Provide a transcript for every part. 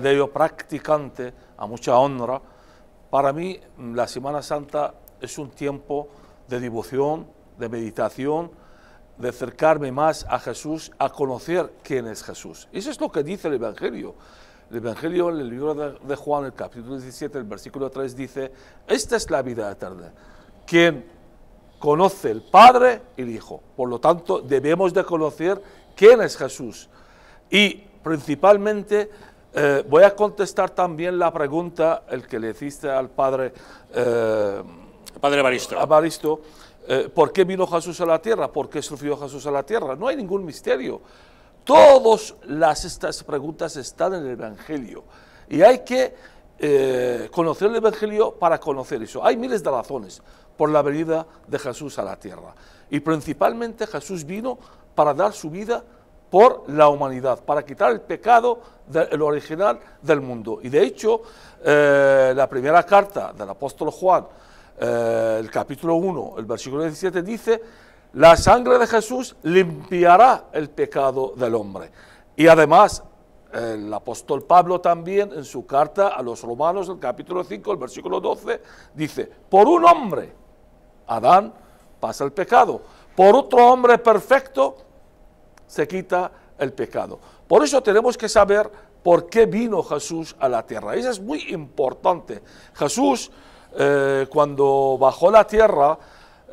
de practicante a mucha honra. Para mí la Semana Santa es un tiempo de devoción, de meditación, de acercarme más a Jesús, a conocer quién es Jesús. Eso es lo que dice el Evangelio. El Evangelio en el libro de, de Juan, el capítulo 17, el versículo 3 dice, esta es la vida eterna. Quien conoce el Padre y el Hijo. Por lo tanto, debemos de conocer quién es Jesús. Y principalmente eh, voy a contestar también la pregunta el que le hiciste al padre, eh, padre Baristo. Eh, ¿Por qué vino Jesús a la tierra? ¿Por qué sufrió Jesús a la tierra? No hay ningún misterio. Todas las, estas preguntas están en el Evangelio. Y hay que eh, conocer el Evangelio para conocer eso. Hay miles de razones por la venida de Jesús a la tierra. Y principalmente Jesús vino para dar su vida por la humanidad, para quitar el pecado del original del mundo. Y de hecho, eh, la primera carta del apóstol Juan, eh, el capítulo 1, el versículo 17, dice, la sangre de Jesús limpiará el pecado del hombre. Y además, el apóstol Pablo también en su carta a los romanos, el capítulo 5, el versículo 12, dice, por un hombre, Adán, pasa el pecado. Por otro hombre perfecto, se quita el pecado. Por eso tenemos que saber por qué vino Jesús a la tierra. Eso es muy importante. Jesús, eh, cuando bajó la tierra,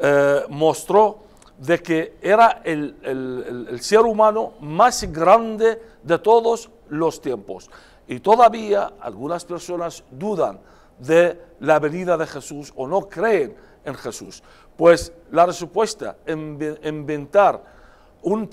eh, mostró de que era el, ser humano más grande de todos los tiempos. Y todavía algunas personas dudan de la venida de Jesús o no creen en Jesús. Pues la respuesta, inventar un